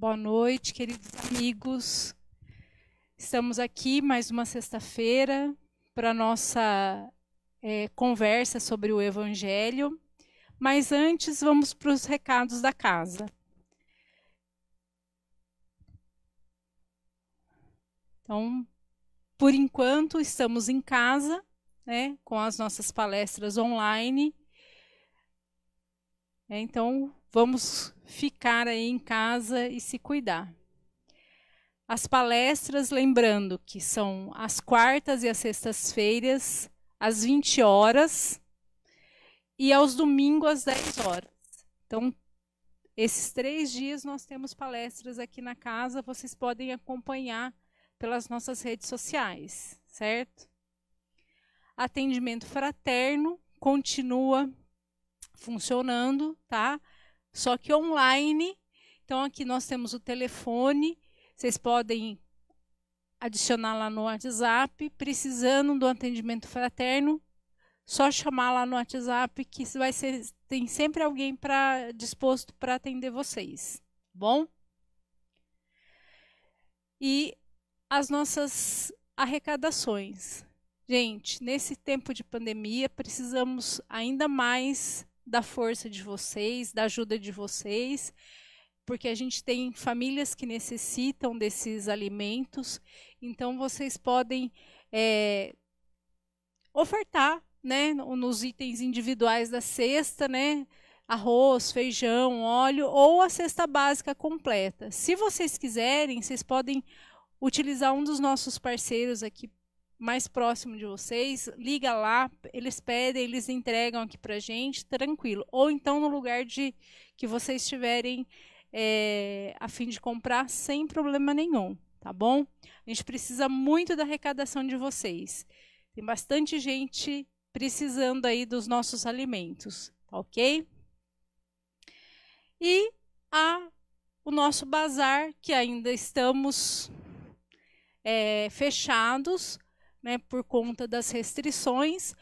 Boa noite, queridos amigos. Estamos aqui mais uma sexta-feira para nossa é, conversa sobre o Evangelho. Mas antes, vamos para os recados da casa. Então, por enquanto, estamos em casa, né, com as nossas palestras online. É, então, vamos ficar aí em casa e se cuidar. As palestras, lembrando que são as quartas e as sextas-feiras, às 20 horas, e aos domingos, às 10 horas. Então, esses três dias nós temos palestras aqui na casa, vocês podem acompanhar pelas nossas redes sociais, certo? Atendimento fraterno continua funcionando, tá? só que online. Então aqui nós temos o telefone, vocês podem adicionar lá no WhatsApp, precisando do atendimento fraterno, só chamar lá no WhatsApp que vai ser tem sempre alguém para disposto para atender vocês, bom? E as nossas arrecadações. Gente, nesse tempo de pandemia, precisamos ainda mais da força de vocês, da ajuda de vocês, porque a gente tem famílias que necessitam desses alimentos, então vocês podem é, ofertar né, nos itens individuais da cesta, né? Arroz, feijão, óleo ou a cesta básica completa. Se vocês quiserem, vocês podem utilizar um dos nossos parceiros aqui mais próximo de vocês, liga lá, eles pedem, eles entregam aqui pra gente, tranquilo. Ou então no lugar de que vocês estiverem é, a fim de comprar, sem problema nenhum, tá bom? A gente precisa muito da arrecadação de vocês. Tem bastante gente precisando aí dos nossos alimentos, tá ok? E a, o nosso bazar, que ainda estamos é, fechados, né, por conta das restrições,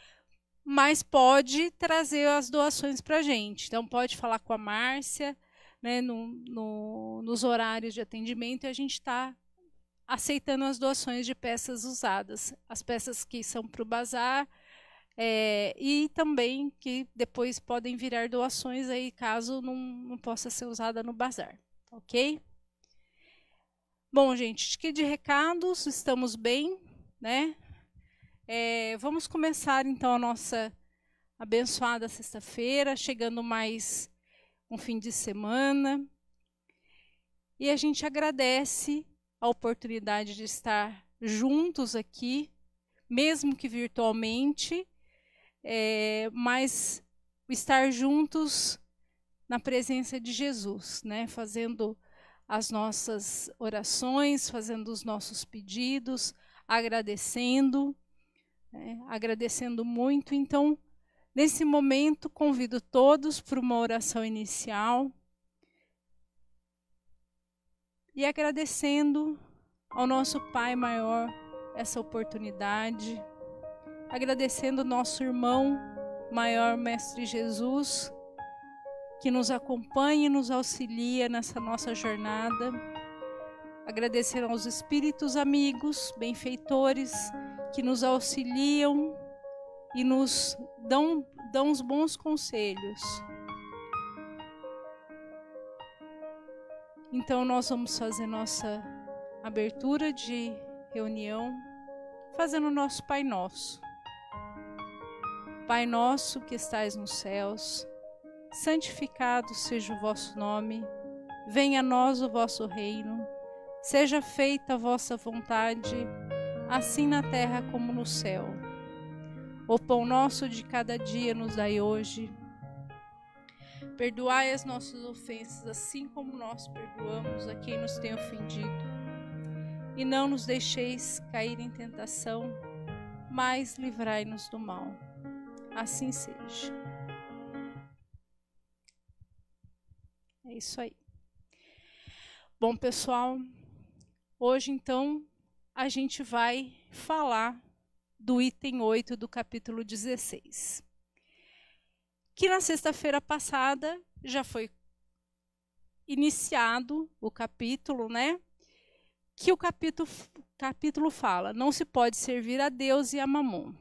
mas pode trazer as doações para a gente. Então, pode falar com a Márcia né, no, no, nos horários de atendimento e a gente está aceitando as doações de peças usadas, as peças que são para o bazar é, e também que depois podem virar doações aí caso não, não possa ser usada no bazar, ok? Bom, gente, que de recados estamos bem, né? É, vamos começar então a nossa abençoada sexta-feira, chegando mais um fim de semana. E a gente agradece a oportunidade de estar juntos aqui, mesmo que virtualmente, é, mas estar juntos na presença de Jesus, né? Fazendo as nossas orações, fazendo os nossos pedidos, agradecendo né? Agradecendo muito. Então, nesse momento, convido todos para uma oração inicial. E agradecendo ao nosso Pai maior essa oportunidade, agradecendo ao nosso irmão maior, Mestre Jesus, que nos acompanha e nos auxilia nessa nossa jornada. Agradecer aos espíritos amigos, benfeitores que nos auxiliam e nos dão, dão os bons conselhos. Então, nós vamos fazer nossa abertura de reunião, fazendo o nosso Pai Nosso. Pai nosso que estais nos céus, santificado seja o vosso nome, venha a nós o vosso reino, seja feita a vossa vontade assim na terra como no céu. O pão nosso de cada dia nos dai hoje. Perdoai as nossas ofensas, assim como nós perdoamos a quem nos tem ofendido. E não nos deixeis cair em tentação, mas livrai-nos do mal. Assim seja. É isso aí. Bom, pessoal, hoje então a gente vai falar do item 8 do capítulo 16. Que na sexta-feira passada já foi iniciado o capítulo, né? Que o capítulo, capítulo fala: não se pode servir a Deus e a Mamon.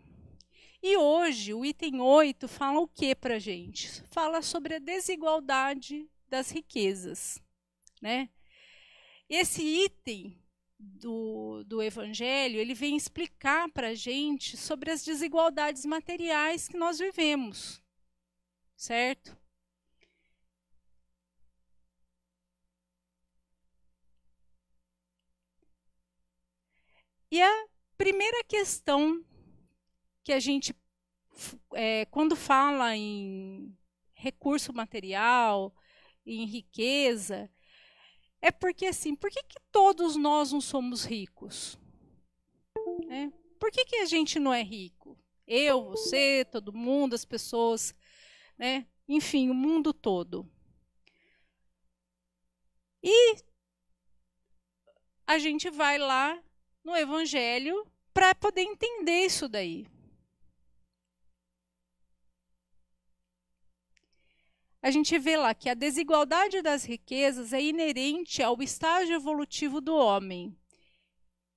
E hoje, o item 8 fala o que para a gente? Fala sobre a desigualdade das riquezas, né? Esse item do, do Evangelho, ele vem explicar para a gente sobre as desigualdades materiais que nós vivemos, certo? E a primeira questão que a gente, é, quando fala em recurso material, em riqueza, é porque assim, por que, que todos nós não somos ricos? Né? Por que, que a gente não é rico? Eu, você, todo mundo, as pessoas, né? enfim, o mundo todo. E a gente vai lá no Evangelho para poder entender isso daí. a gente vê lá que a desigualdade das riquezas é inerente ao estágio evolutivo do homem.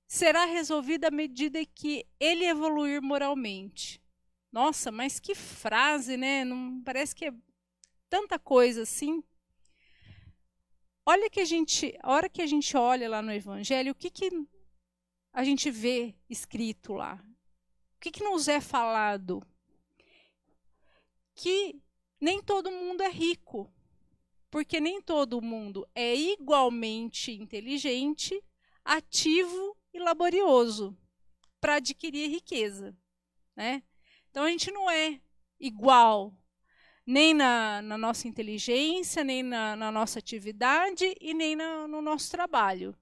Será resolvida à medida que ele evoluir moralmente. Nossa, mas que frase, né? Não parece que é tanta coisa assim. Olha que a gente, a hora que a gente olha lá no Evangelho, o que, que a gente vê escrito lá? O que, que nos é falado? Que nem todo mundo é rico, porque nem todo mundo é igualmente inteligente, ativo e laborioso para adquirir riqueza, né? Então a gente não é igual nem na, na nossa inteligência, nem na, na, nossa atividade e nem na, no nosso trabalho.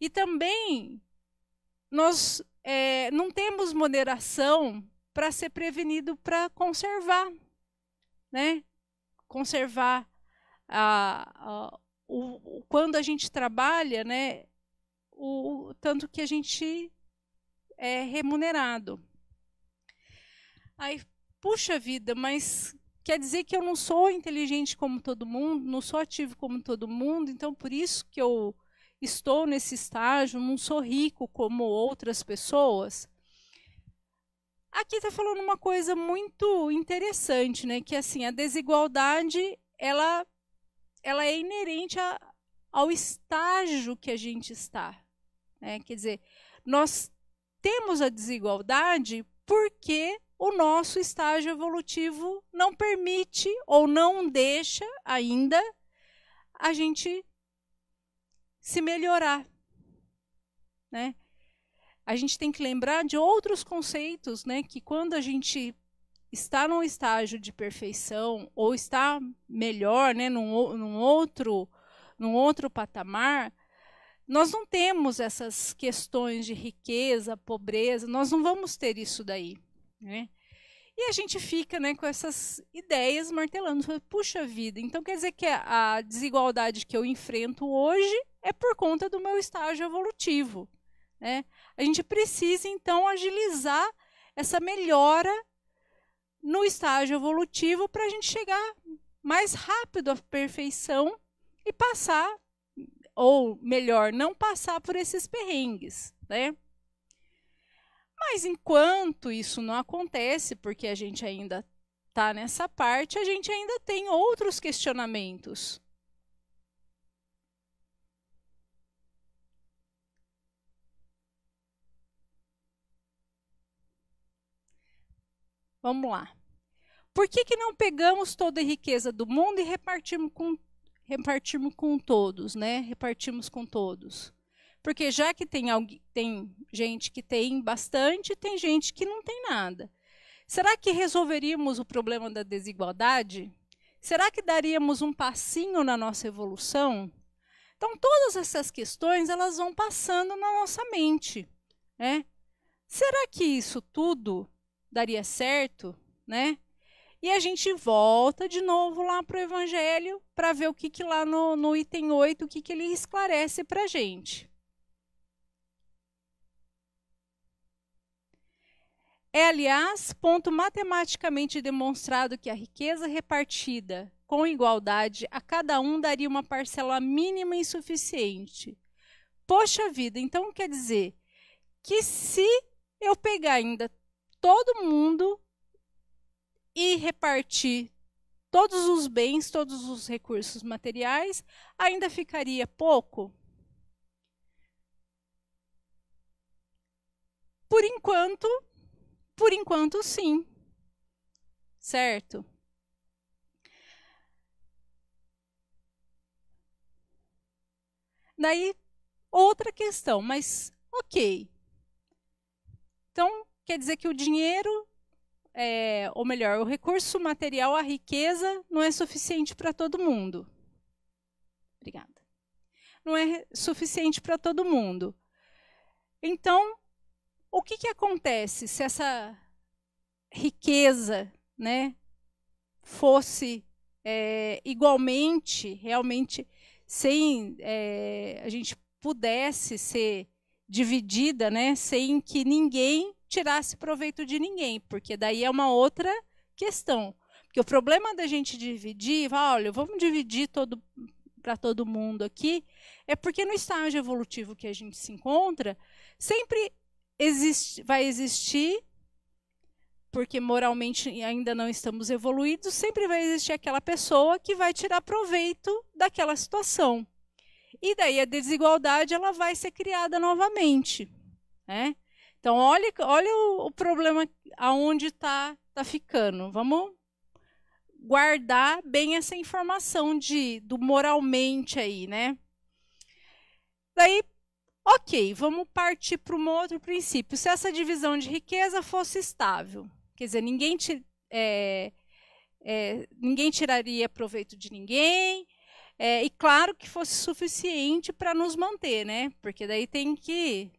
E também nós é, não temos moderação para ser prevenido para conservar né, conservar a, a, o, o, quando a gente trabalha, né, o, o tanto que a gente é remunerado. Aí, puxa vida, mas quer dizer que eu não sou inteligente como todo mundo, não sou ativo como todo mundo, então por isso que eu estou nesse estágio, não sou rico como outras pessoas? Aqui está falando uma coisa muito interessante, né? Que assim, a desigualdade ela, ela é inerente a, ao estágio que a gente está. Né? Quer dizer, nós temos a desigualdade porque o nosso estágio evolutivo não permite ou não deixa ainda a gente se melhorar. Né? a gente tem que lembrar de outros conceitos, né? Que quando a gente está num estágio de perfeição ou está melhor, né? Num, num outro, num outro patamar, nós não temos essas questões de riqueza, pobreza, nós não vamos ter isso daí, né? E a gente fica né, com essas ideias martelando. Puxa vida, então quer dizer que a desigualdade que eu enfrento hoje é por conta do meu estágio evolutivo. Né? A gente precisa, então, agilizar essa melhora no estágio evolutivo para a gente chegar mais rápido à perfeição e passar, ou melhor, não passar por esses perrengues, né? Mas enquanto isso não acontece, porque a gente ainda está nessa parte, a gente ainda tem outros questionamentos. Vamos lá. Por que, que não pegamos toda a riqueza do mundo e repartimos com, repartimos com todos, né? Repartimos com todos. Porque já que tem, alguém, tem gente que tem bastante, tem gente que não tem nada. Será que resolveríamos o problema da desigualdade? Será que daríamos um passinho na nossa evolução? Então, todas essas questões elas vão passando na nossa mente. Né? Será que isso tudo daria certo, né? E a gente volta de novo lá para o Evangelho para ver o que, que lá no, no item 8, o que, que ele esclarece para a gente. É, aliás, ponto matematicamente demonstrado que a riqueza repartida com igualdade a cada um daria uma parcela mínima e suficiente. Poxa vida, então quer dizer que se eu pegar ainda todo mundo e repartir todos os bens, todos os recursos materiais, ainda ficaria pouco? Por enquanto, por enquanto sim. Certo? Daí outra questão, mas OK. Então, quer dizer que o dinheiro, é, ou melhor, o recurso material, a riqueza, não é suficiente para todo mundo. Obrigada. Não é suficiente para todo mundo. Então, o que, que acontece se essa riqueza né, fosse é, igualmente, realmente, sem é, a gente pudesse ser dividida, né, sem que ninguém tirasse proveito de ninguém, porque daí é uma outra questão. Porque o problema da gente dividir, olha, vamos dividir todo para todo mundo aqui, é porque no estágio evolutivo que a gente se encontra, sempre existe, vai existir, porque moralmente ainda não estamos evoluídos, sempre vai existir aquela pessoa que vai tirar proveito daquela situação. E daí a desigualdade ela vai ser criada novamente, né? Então, olha, olha o, o problema aonde está tá ficando. Vamos guardar bem essa informação de do moralmente aí, né? Daí, ok, vamos partir para um outro princípio. Se essa divisão de riqueza fosse estável, quer dizer, ninguém, é, é, ninguém tiraria proveito de ninguém, é, e claro que fosse suficiente para nos manter, né? Porque daí tem que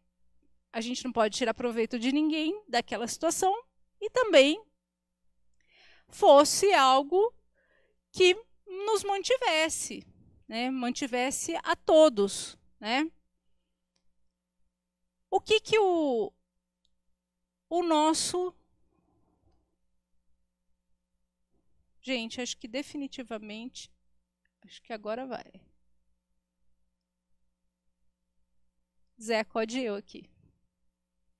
a gente não pode tirar proveito de ninguém daquela situação e também fosse algo que nos mantivesse, né? mantivesse a todos. Né? O que, que o, o nosso. Gente, acho que definitivamente. Acho que agora vai. Zé, code eu aqui.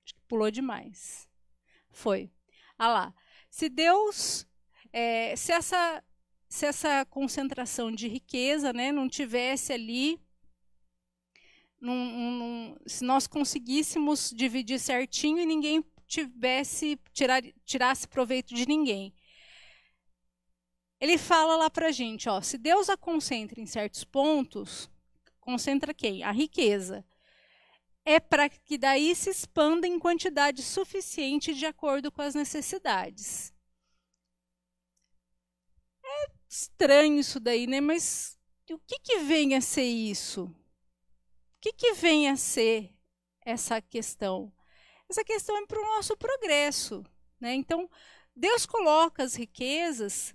Acho que pulou demais. Foi. Ah lá. Se Deus. É, se, essa, se essa concentração de riqueza né, não tivesse ali. Num, num, se nós conseguíssemos dividir certinho e ninguém tivesse tirar, tirasse proveito de ninguém. Ele fala lá para gente, ó, se Deus a concentra em certos pontos, concentra quem? A riqueza é para que daí se expanda em quantidade suficiente de acordo com as necessidades. É estranho isso daí, né? Mas o que, que vem a ser isso? O que, que vem a ser essa questão? Essa questão é para o nosso progresso. Né? Então, Deus coloca as riquezas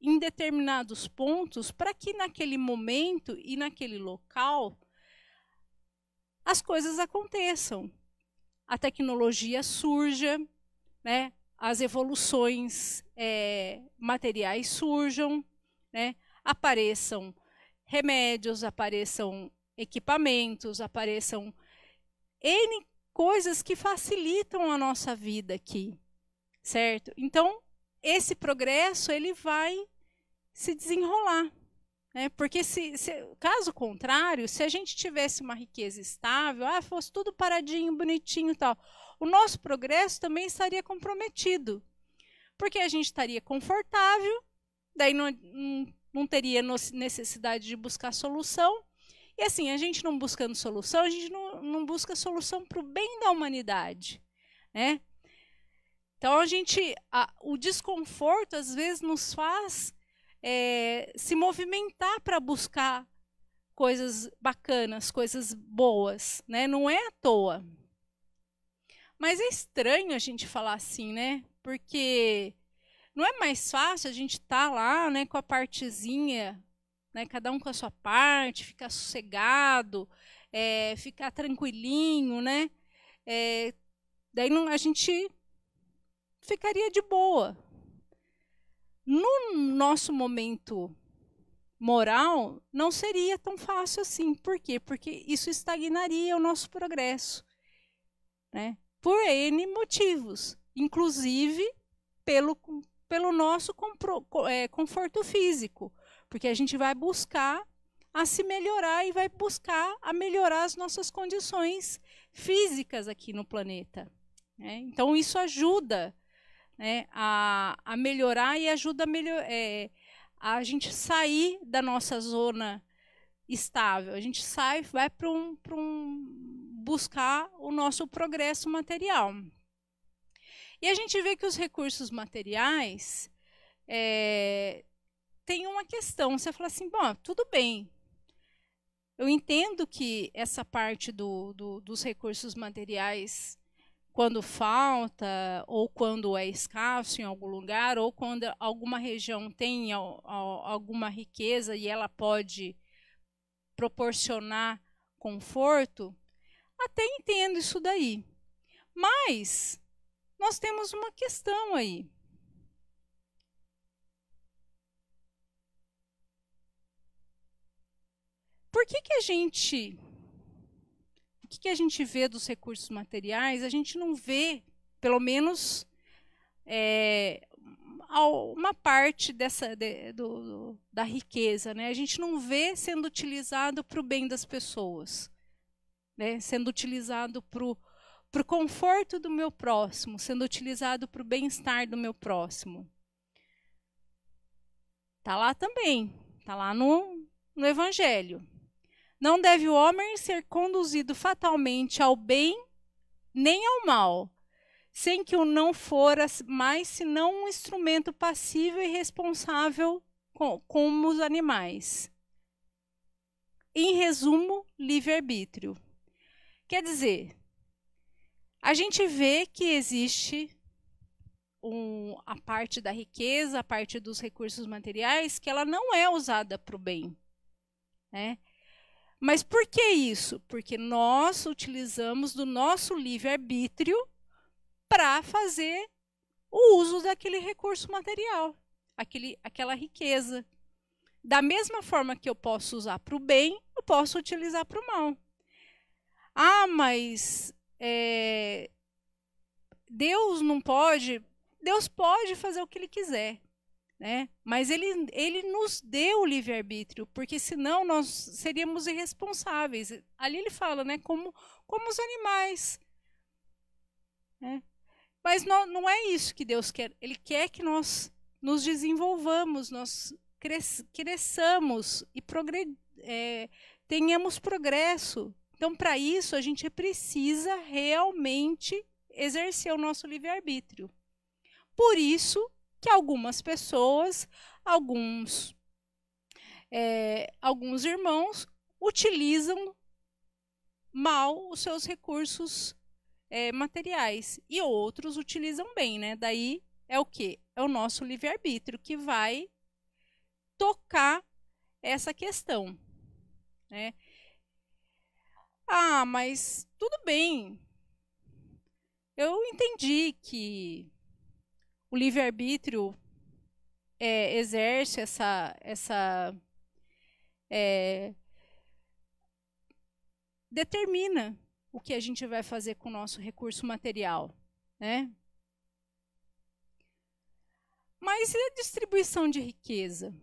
em determinados pontos para que naquele momento e naquele local as coisas aconteçam, a tecnologia surja, né? as evoluções é, materiais surjam, né? apareçam remédios, apareçam equipamentos, apareçam N coisas que facilitam a nossa vida aqui, certo? Então, esse progresso ele vai se desenrolar. Né? Porque, se, se, caso contrário, se a gente tivesse uma riqueza estável, ah, fosse tudo paradinho, bonitinho e tal, o nosso progresso também estaria comprometido. Porque a gente estaria confortável, daí não, não teria necessidade de buscar solução. E assim, a gente não buscando solução, a gente não, não busca solução para o bem da humanidade. Né? Então a gente, a, o desconforto às vezes nos faz é, se movimentar para buscar coisas bacanas, coisas boas, né? Não é à toa. Mas é estranho a gente falar assim, né? Porque não é mais fácil a gente estar tá lá, né, com a partezinha, né, cada um com a sua parte, ficar sossegado, é, ficar tranquilinho, né? É, daí não, a gente ficaria de boa, no nosso momento moral, não seria tão fácil assim. Por quê? Porque isso estagnaria o nosso progresso, né? por N motivos, inclusive pelo, pelo nosso compro, é, conforto físico, porque a gente vai buscar a se melhorar e vai buscar a melhorar as nossas condições físicas aqui no planeta. Né? Então, isso ajuda né, a, a melhorar e ajuda a, melhor, é, a gente sair da nossa zona estável. A gente sai, vai para um, um buscar o nosso progresso material. E a gente vê que os recursos materiais é, tem uma questão. Você fala assim, bom, tudo bem. Eu entendo que essa parte do, do, dos recursos materiais quando falta ou quando é escasso em algum lugar ou quando alguma região tem alguma riqueza e ela pode proporcionar conforto, até entendo isso daí. Mas nós temos uma questão aí. Por que, que a gente o que, que a gente vê dos recursos materiais? A gente não vê, pelo menos, é, uma parte dessa de, do, do, da riqueza, né? A gente não vê sendo utilizado para o bem das pessoas, né? Sendo utilizado para o conforto do meu próximo, sendo utilizado para o bem-estar do meu próximo. Tá lá também, tá lá no, no Evangelho. Não deve o homem ser conduzido fatalmente ao bem nem ao mal, sem que o não fora mais senão um instrumento passivo e responsável com, como os animais. Em resumo, livre-arbítrio. Quer dizer, a gente vê que existe um, a parte da riqueza, a parte dos recursos materiais, que ela não é usada para o bem. Né? Mas por que isso? Porque nós utilizamos do nosso livre-arbítrio para fazer o uso daquele recurso material, aquele, aquela riqueza. Da mesma forma que eu posso usar para o bem, eu posso utilizar para o mal. Ah, mas é, Deus não pode. Deus pode fazer o que ele quiser. Né? Mas ele, ele nos deu o livre-arbítrio, porque senão nós seríamos irresponsáveis. Ali ele fala, né? Como, como os animais. Né? Mas não, não é isso que Deus quer. Ele quer que nós nos desenvolvamos, nós cres, cresçamos e progre é, tenhamos progresso. Então, para isso, a gente precisa realmente exercer o nosso livre-arbítrio. Por isso, que algumas pessoas, alguns, é, alguns irmãos utilizam mal os seus recursos é, materiais e outros utilizam bem, né? Daí é o que é o nosso livre arbítrio que vai tocar essa questão, né? Ah, mas tudo bem. Eu entendi que o livre-arbítrio é, exerce essa, essa é, determina o que a gente vai fazer com o nosso recurso material, né? Mas e a distribuição de riqueza,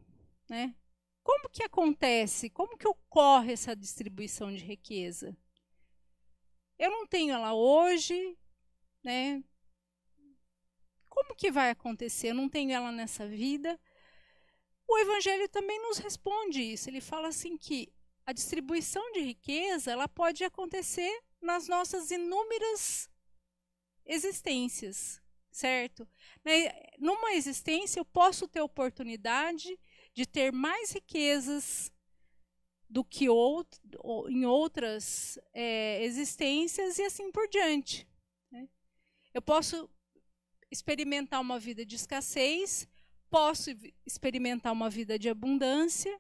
né? Como que acontece? Como que ocorre essa distribuição de riqueza? Eu não tenho ela hoje, né? Como que vai acontecer? Eu não tenho ela nessa vida. O evangelho também nos responde isso. Ele fala assim que a distribuição de riqueza, ela pode acontecer nas nossas inúmeras existências, certo? Né, numa existência eu posso ter oportunidade de ter mais riquezas do que out em outras é, existências e assim por diante. Né? Eu posso experimentar uma vida de escassez, posso experimentar uma vida de abundância.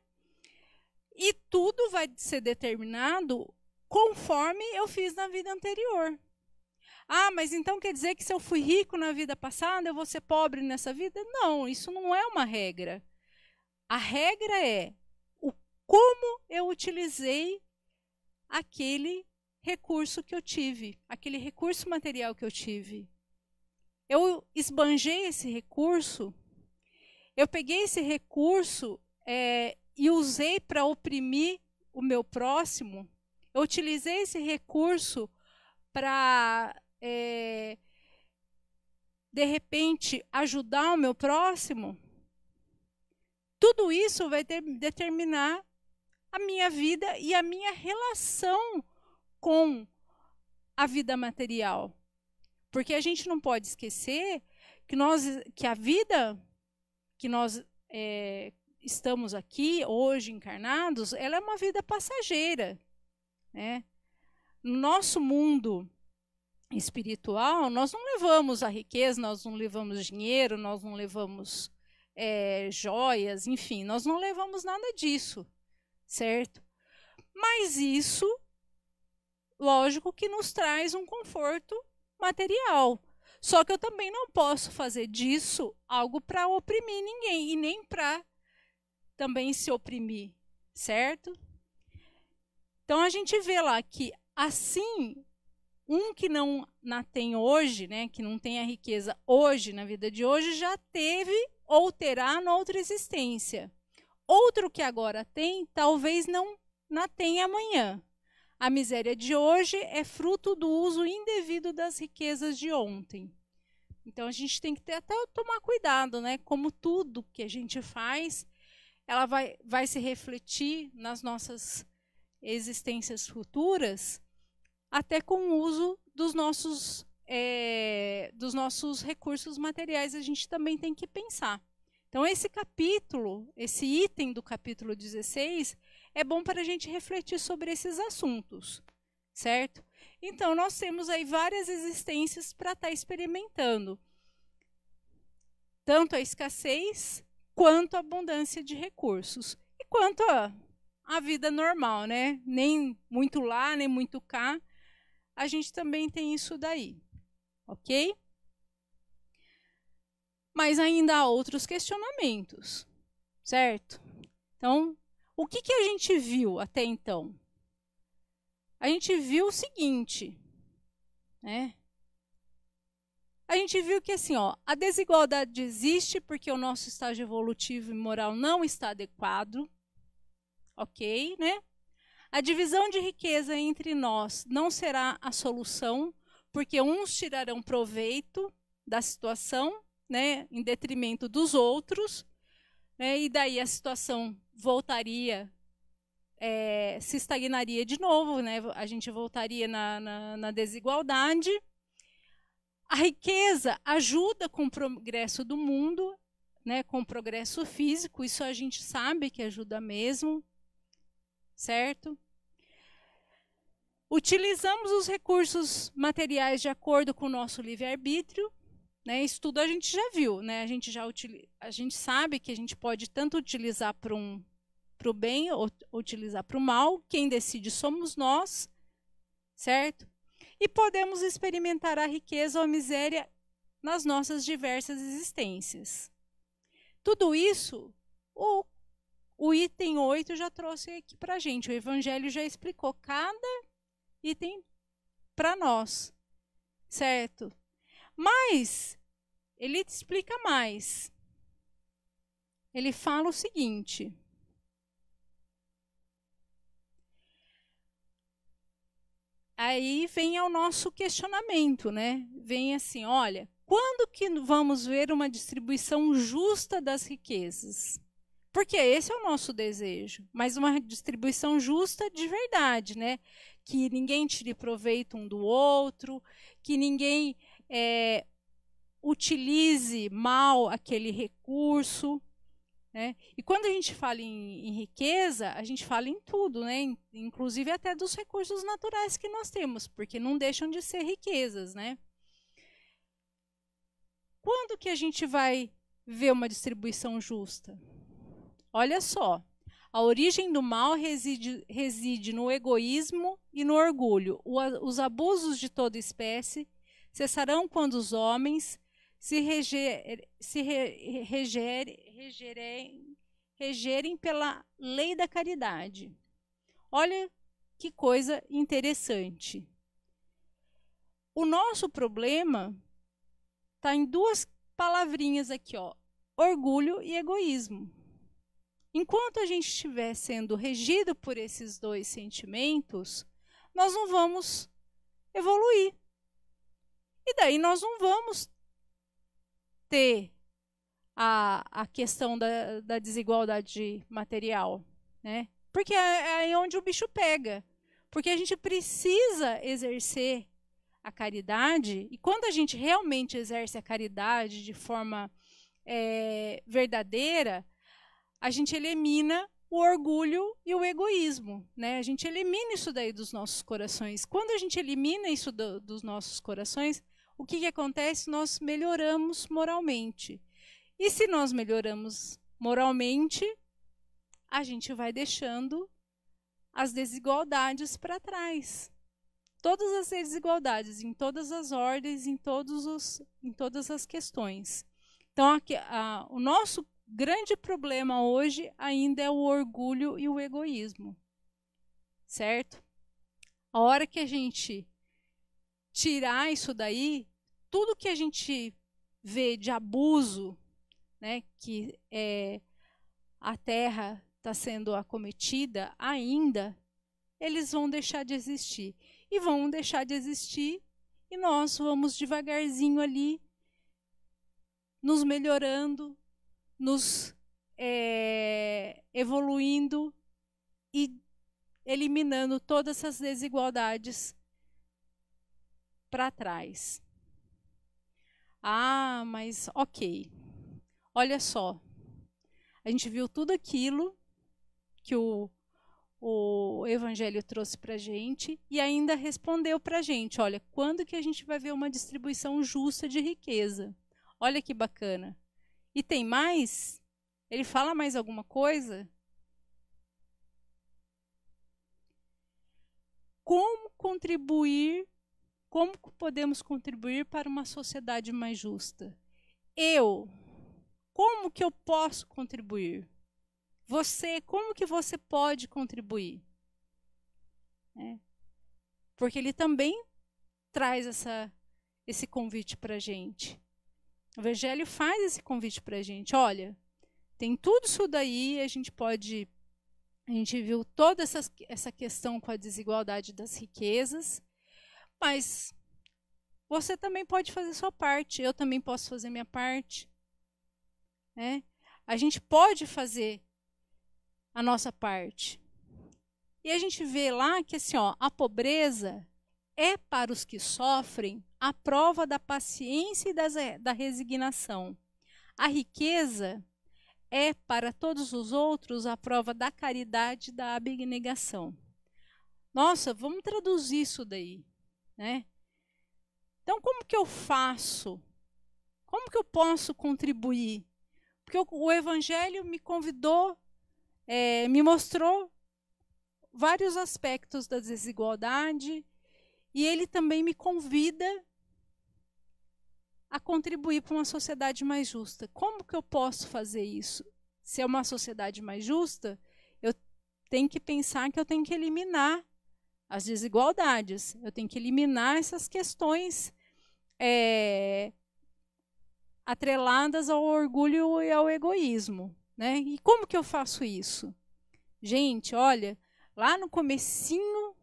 E tudo vai ser determinado conforme eu fiz na vida anterior. Ah, mas então quer dizer que se eu fui rico na vida passada, eu vou ser pobre nessa vida? Não, isso não é uma regra. A regra é o como eu utilizei aquele recurso que eu tive, aquele recurso material que eu tive eu esbanjei esse recurso, eu peguei esse recurso é, e usei para oprimir o meu próximo, eu utilizei esse recurso para, é, de repente, ajudar o meu próximo, tudo isso vai ter, determinar a minha vida e a minha relação com a vida material. Porque a gente não pode esquecer que, nós, que a vida que nós é, estamos aqui, hoje encarnados, ela é uma vida passageira. Né? No nosso mundo espiritual, nós não levamos a riqueza, nós não levamos dinheiro, nós não levamos é, joias, enfim, nós não levamos nada disso, certo? Mas isso, lógico que nos traz um conforto material. Só que eu também não posso fazer disso algo para oprimir ninguém e nem para também se oprimir, certo? Então a gente vê lá que assim um que não na tem hoje, né, que não tem a riqueza hoje na vida de hoje, já teve ou terá noutra existência. Outro que agora tem, talvez não na tenha amanhã. A miséria de hoje é fruto do uso indevido das riquezas de ontem. Então a gente tem que ter, até tomar cuidado, né? Como tudo que a gente faz, ela vai, vai se refletir nas nossas existências futuras, até com o uso dos nossos, é, dos nossos recursos materiais, a gente também tem que pensar. Então, esse capítulo, esse item do capítulo 16, é bom para a gente refletir sobre esses assuntos, certo? Então, nós temos aí várias existências para estar tá experimentando. Tanto a escassez, quanto a abundância de recursos. E quanto a, a vida normal, né? Nem muito lá, nem muito cá. A gente também tem isso daí, ok? Mas ainda há outros questionamentos, certo? Então, o que, que a gente viu até então? A gente viu o seguinte, né? A gente viu que assim, ó, a desigualdade existe porque o nosso estágio evolutivo e moral não está adequado, ok, né? A divisão de riqueza entre nós não será a solução, porque uns tirarão proveito da situação, né, em detrimento dos outros, né? e daí a situação voltaria, é, se estagnaria de novo, né? a gente voltaria na, na, na desigualdade. A riqueza ajuda com o progresso do mundo, né, com o progresso físico, isso a gente sabe que ajuda mesmo, certo? Utilizamos os recursos materiais de acordo com o nosso livre-arbítrio, né? Isso tudo a gente já viu, né? A gente já a gente sabe que a gente pode tanto utilizar para um para o bem ou utilizar para o mal. Quem decide somos nós, certo? E podemos experimentar a riqueza ou a miséria nas nossas diversas existências. Tudo isso, o, o item 8 já trouxe aqui para a gente. O Evangelho já explicou cada item para nós, certo? Mas ele explica mais. Ele fala o seguinte: Aí vem ao nosso questionamento, né? Vem assim, olha, quando que vamos ver uma distribuição justa das riquezas? Porque esse é o nosso desejo, mas uma distribuição justa de verdade, né? Que ninguém tire proveito um do outro, que ninguém é, utilize mal aquele recurso. Né? E quando a gente fala em, em, riqueza, a gente fala em tudo, né? inclusive até dos recursos naturais que nós temos, porque não deixam de ser riquezas. Né? Quando que a gente vai ver uma distribuição justa? Olha só, a origem do mal reside, reside no egoísmo e no orgulho. O, os abusos de toda espécie cessarão quando os homens se, reger, se re, reger, regerem, regerem pela lei da caridade. Olha que coisa interessante. O nosso problema está em duas palavrinhas aqui, ó, orgulho e egoísmo. Enquanto a gente estiver sendo regido por esses dois sentimentos, nós não vamos evoluir. E daí nós não vamos ter a, a questão da, da desigualdade material, né? Porque é, é aí onde o bicho pega. Porque a gente precisa exercer a caridade, e quando a gente realmente exerce a caridade de forma é, verdadeira, a gente elimina o orgulho e o egoísmo. Né? A gente elimina isso daí dos nossos corações. Quando a gente elimina isso do, dos nossos corações, o que, que acontece? Nós melhoramos moralmente. E se nós melhoramos moralmente, a gente vai deixando as desigualdades para trás. Todas as desigualdades, em todas as ordens, em, todos os, em todas as questões. Então, a, o nosso grande problema hoje ainda é o orgulho e o egoísmo. Certo? A hora que a gente tirar isso daí, tudo que a gente vê de abuso, né, que é, a terra está sendo acometida ainda, eles vão deixar de existir. E vão deixar de existir, e nós vamos devagarzinho ali, nos melhorando, nos é, evoluindo e eliminando todas essas desigualdades para trás. Ah, mas ok. Olha só. A gente viu tudo aquilo que o, o Evangelho trouxe para a gente e ainda respondeu para a gente: olha, quando que a gente vai ver uma distribuição justa de riqueza? Olha que bacana. E tem mais? Ele fala mais alguma coisa? Como contribuir como podemos contribuir para uma sociedade mais justa? Eu, como que eu posso contribuir? Você, como que você pode contribuir? É. Porque ele também traz essa, esse convite para a gente. O Evangelho faz esse convite para a gente. Olha, tem tudo isso daí, a gente pode. A gente viu toda essa, essa questão com a desigualdade das riquezas, mas você também pode fazer sua parte, eu também posso fazer minha parte. Né? A gente pode fazer a nossa parte. E a gente vê lá que assim, ó, a pobreza é para os que sofrem a prova da paciência e das, eh, da resignação. A riqueza é para todos os outros a prova da caridade e da abnegação. Nossa, vamos traduzir isso daí né? Então, como que eu faço? Como que eu posso contribuir? Porque o, o Evangelho me convidou, é, me mostrou vários aspectos da desigualdade e ele também me convida a contribuir para uma sociedade mais justa. Como que eu posso fazer isso? Se é uma sociedade mais justa, eu tenho que pensar que eu tenho que eliminar as desigualdades. Eu tenho que eliminar essas questões é, atreladas ao orgulho e ao egoísmo. Né? E como que eu faço isso? Gente, olha, lá no comecinho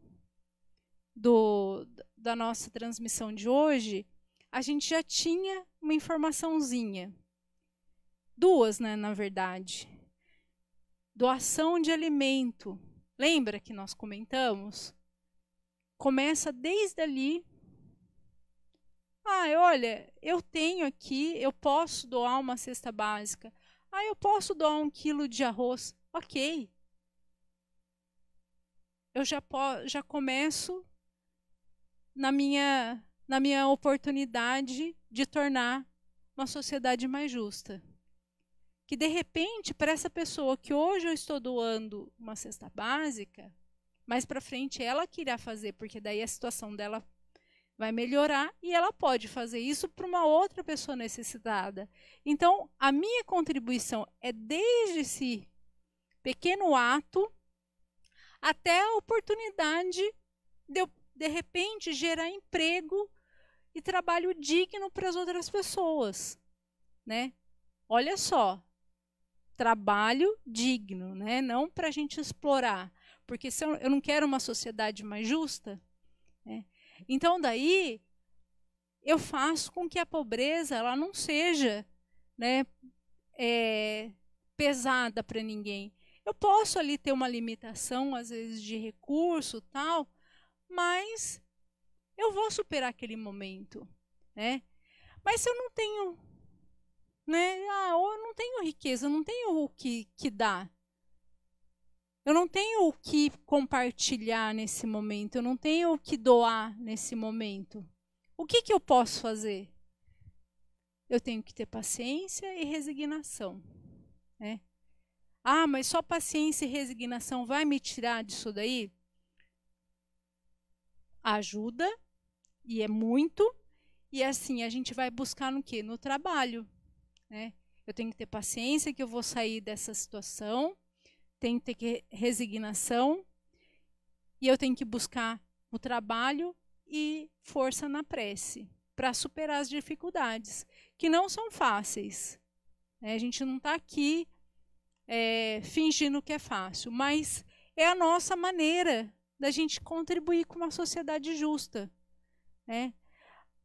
do, da nossa transmissão de hoje, a gente já tinha uma informaçãozinha. Duas, né, na verdade. Doação de alimento. Lembra que nós comentamos? começa desde ali. Ah, olha, eu tenho aqui, eu posso doar uma cesta básica. Ah, eu posso doar um quilo de arroz. Ok. Eu já, já começo na minha, na minha oportunidade de tornar uma sociedade mais justa. Que de repente, para essa pessoa que hoje eu estou doando uma cesta básica, mais para frente ela que irá fazer, porque daí a situação dela vai melhorar e ela pode fazer isso para uma outra pessoa necessitada. Então, a minha contribuição é desde esse pequeno ato até a oportunidade de eu, de repente, gerar emprego e trabalho digno para as outras pessoas, né? Olha só, trabalho digno, né? Não para a gente explorar, porque se eu, eu não quero uma sociedade mais justa, né? então daí eu faço com que a pobreza ela não seja né, é, pesada para ninguém. Eu posso ali ter uma limitação, às vezes, de recurso tal, mas eu vou superar aquele momento. Né? Mas se eu não tenho, né, ah, ou eu não tenho riqueza, não tenho o que, que dar, eu não tenho o que compartilhar nesse momento, eu não tenho o que doar nesse momento. O que, que eu posso fazer? Eu tenho que ter paciência e resignação. Né? Ah, mas só paciência e resignação vai me tirar disso daí? Ajuda, e é muito, e é assim, a gente vai buscar no que? No trabalho. Né? Eu tenho que ter paciência que eu vou sair dessa situação, tenho que ter resignação e eu tenho que buscar o trabalho e força na prece para superar as dificuldades, que não são fáceis. Né? A gente não está aqui é, fingindo que é fácil, mas é a nossa maneira da gente contribuir com uma sociedade justa. Né?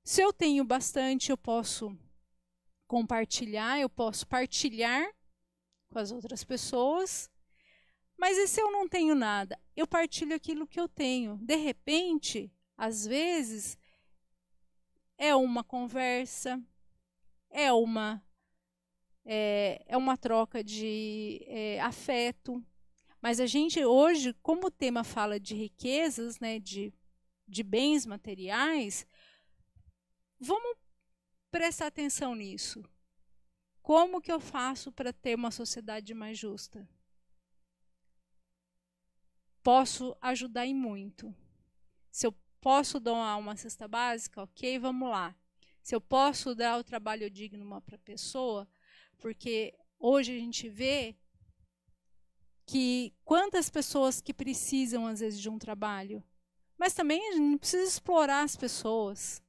Se eu tenho bastante, eu posso compartilhar, eu posso partilhar com as outras pessoas mas e se eu não tenho nada? Eu partilho aquilo que eu tenho. De repente, às vezes, é uma conversa, é uma é, é uma troca de é, afeto. Mas a gente hoje, como o tema fala de riquezas, né, de, de bens materiais, vamos prestar atenção nisso. Como que eu faço para ter uma sociedade mais justa? posso ajudar em muito. Se eu posso doar uma cesta básica, ok, vamos lá. Se eu posso dar o trabalho digno uma para pessoa, porque hoje a gente vê que quantas pessoas que precisam às vezes de um trabalho, mas também a gente não precisa explorar as pessoas,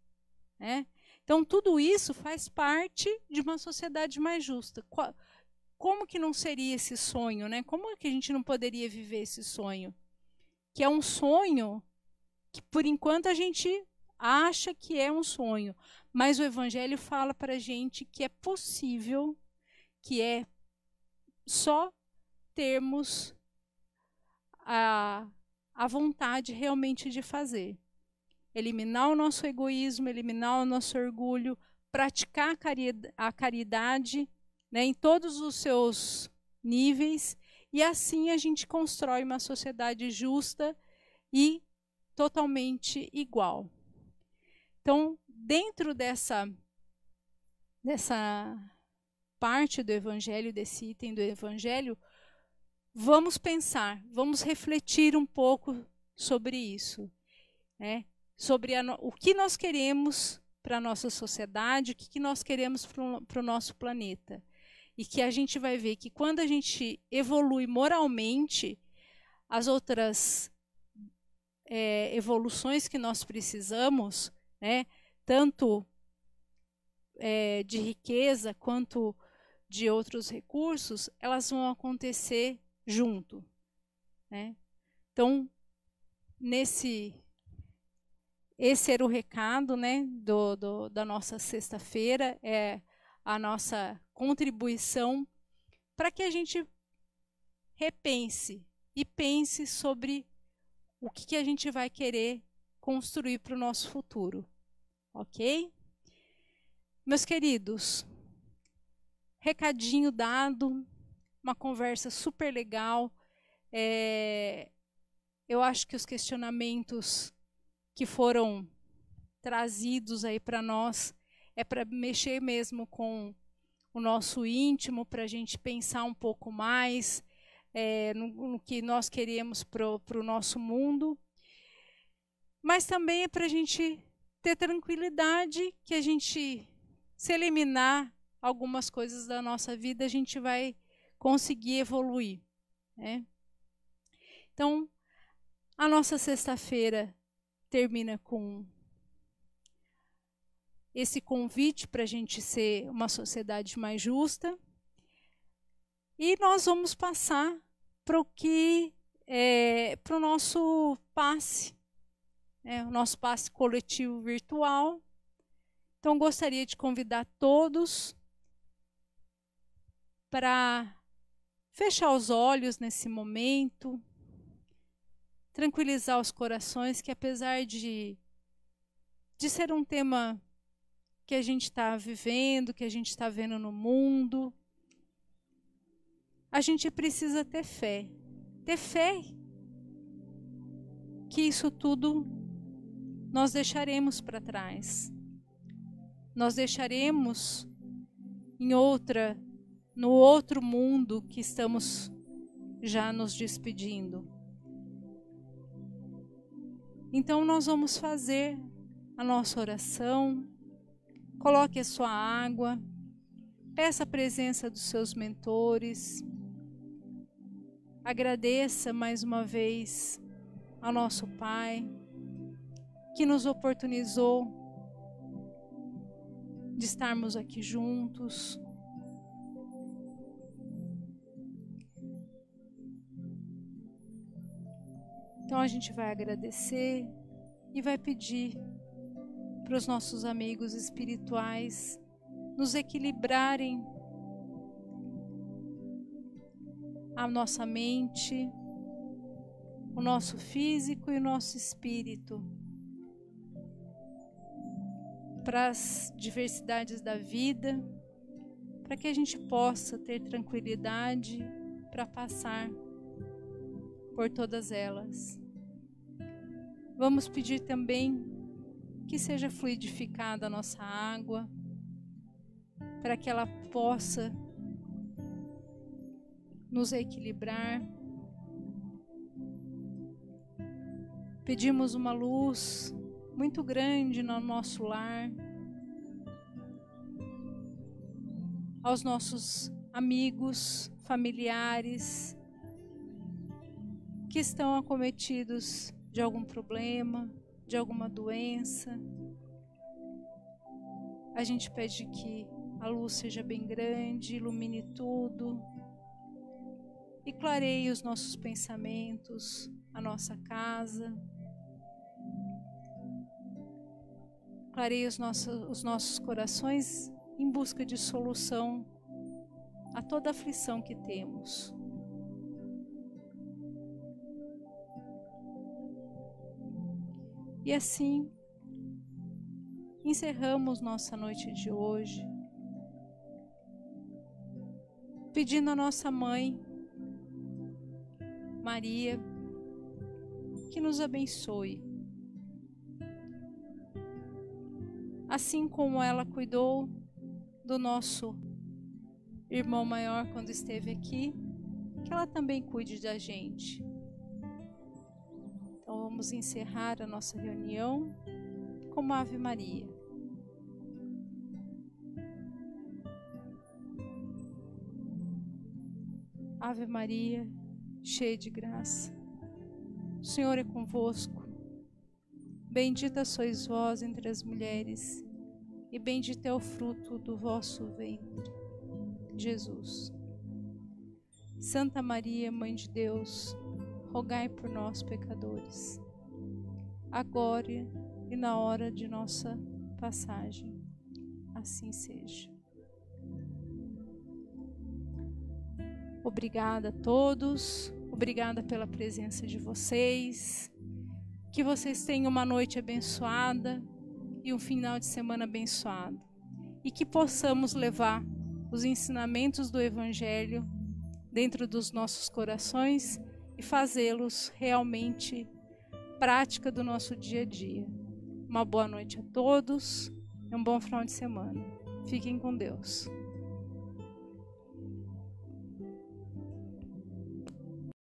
né? Então tudo isso faz parte de uma sociedade mais justa. Como que não seria esse sonho, né? Como que a gente não poderia viver esse sonho? que é um sonho que por enquanto a gente acha que é um sonho, mas o evangelho fala para a gente que é possível, que é só termos a, a vontade realmente de fazer. Eliminar o nosso egoísmo, eliminar o nosso orgulho, praticar a caridade, né, em todos os seus níveis e assim a gente constrói uma sociedade justa e totalmente igual. Então, dentro dessa dessa parte do evangelho, desse item do evangelho, vamos pensar, vamos refletir um pouco sobre isso, né? Sobre a, o que nós queremos para a nossa sociedade, o que, que nós queremos para o nosso planeta. E que a gente vai ver que quando a gente evolui moralmente, as outras é, evoluções que nós precisamos, né, tanto é, de riqueza quanto de outros recursos, elas vão acontecer junto. Né? Então, nesse esse era o recado né, do, do da nossa sexta-feira, é a nossa contribuição para que a gente repense e pense sobre o que, que a gente vai querer construir para o nosso futuro, ok? Meus queridos, recadinho dado, uma conversa super legal. É, eu acho que os questionamentos que foram trazidos aí para nós é para mexer mesmo com o nosso íntimo, para a gente pensar um pouco mais é, no, no, que nós queremos para o nosso mundo. Mas também é para a gente ter tranquilidade que a gente, se eliminar algumas coisas da nossa vida, a gente vai conseguir evoluir. Né? Então, a nossa sexta-feira termina com esse convite para a gente ser uma sociedade mais justa. E nós vamos passar para o que é, para o nosso passe, né, o nosso passe coletivo virtual. Então gostaria de convidar todos para fechar os olhos nesse momento, tranquilizar os corações que apesar de de ser um tema que a gente está vivendo, que a gente está vendo no mundo. A gente precisa ter fé. Ter fé que isso tudo nós deixaremos para trás. Nós deixaremos em outra, no outro mundo que estamos já nos despedindo. Então nós vamos fazer a nossa oração, Coloque a sua água. Peça a presença dos seus mentores. Agradeça mais uma vez ao nosso Pai que nos oportunizou de estarmos aqui juntos. Então a gente vai agradecer e vai pedir para os nossos amigos espirituais nos equilibrarem a nossa mente, o nosso físico e o nosso espírito para as diversidades da vida, para que a gente possa ter tranquilidade para passar por todas elas. Vamos pedir também que seja fluidificada a nossa água, para que ela possa nos equilibrar. Pedimos uma luz muito grande no nosso lar, aos nossos amigos, familiares que estão acometidos de algum problema, de alguma doença. A gente pede que a luz seja bem grande, ilumine tudo e clareie os nossos pensamentos, a nossa casa. Clareie os nossos, os nossos corações em busca de solução a toda aflição que temos. E assim encerramos nossa noite de hoje, pedindo à nossa mãe, Maria, que nos abençoe. Assim como ela cuidou do nosso irmão maior quando esteve aqui, que ela também cuide da gente vamos encerrar a nossa reunião como Ave Maria. Ave Maria, cheia de graça, o Senhor é convosco. Bendita sois vós entre as mulheres, e bendito é o fruto do vosso ventre, Jesus. Santa Maria, Mãe de Deus, rogai por nós, pecadores agora e na hora de nossa passagem. Assim seja. Obrigada a todos, obrigada pela presença de vocês. Que vocês tenham uma noite abençoada e um final de semana abençoado. E que possamos levar os ensinamentos do Evangelho dentro dos nossos corações e fazê-los realmente prática do nosso dia a dia. Uma boa noite a todos e um bom final de semana. Fiquem com Deus.